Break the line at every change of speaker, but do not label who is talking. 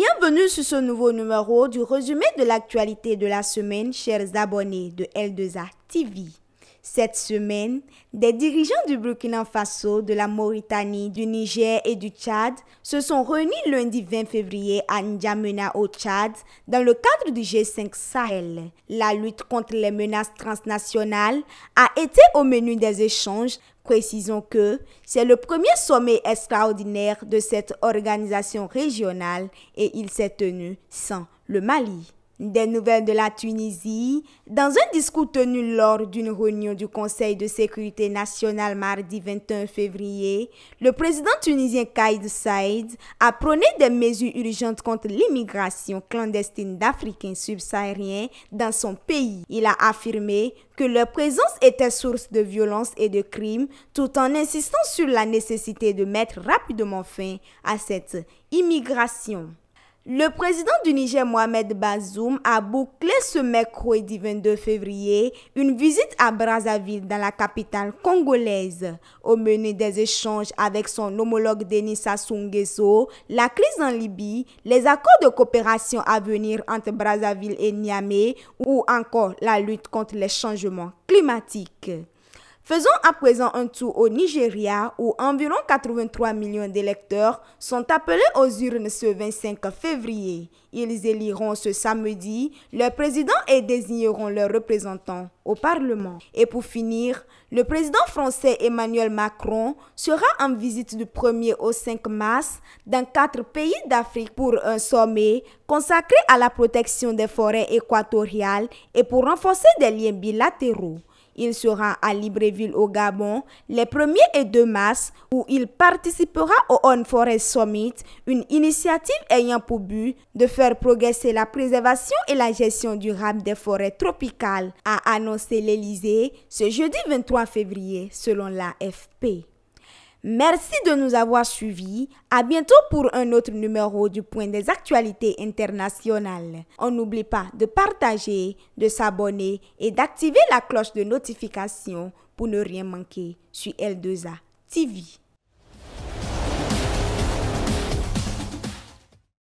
Bienvenue sur ce nouveau numéro du résumé de l'actualité de la semaine, chers abonnés de L2A TV. Cette semaine, des dirigeants du Burkina Faso, de la Mauritanie, du Niger et du Tchad se sont réunis lundi 20 février à N'Djamena au Tchad dans le cadre du G5 Sahel. La lutte contre les menaces transnationales a été au menu des échanges. Précisons que c'est le premier sommet extraordinaire de cette organisation régionale et il s'est tenu sans le Mali. Des nouvelles de la Tunisie. Dans un discours tenu lors d'une réunion du Conseil de sécurité nationale mardi 21 février, le président tunisien Kaïd Saïd a prôné des mesures urgentes contre l'immigration clandestine d'Africains subsahariens dans son pays. Il a affirmé que leur présence était source de violence et de crimes tout en insistant sur la nécessité de mettre rapidement fin à cette immigration. Le président du Niger, Mohamed Bazoum, a bouclé ce mercredi 22 février une visite à Brazzaville, dans la capitale congolaise. Au menu des échanges avec son homologue Denis Sassou Nguesso, la crise en Libye, les accords de coopération à venir entre Brazzaville et Niamey ou encore la lutte contre les changements climatiques. Faisons à présent un tour au Nigeria où environ 83 millions d'électeurs sont appelés aux urnes ce 25 février. Ils éliront ce samedi leur président et désigneront leurs représentants au Parlement. Et pour finir, le président français Emmanuel Macron sera en visite du 1er au 5 mars dans quatre pays d'Afrique pour un sommet consacré à la protection des forêts équatoriales et pour renforcer des liens bilatéraux. Il sera à Libreville au Gabon les 1er et 2 mars où il participera au On Forest Summit, une initiative ayant pour but de faire progresser la préservation et la gestion durable des forêts tropicales, a annoncé l'Elysée ce jeudi 23 février selon l'AFP. Merci de nous avoir suivis. À bientôt pour un autre numéro du Point des Actualités internationales. On n'oublie pas de partager, de s'abonner et d'activer la cloche de notification pour ne rien manquer sur L2A TV.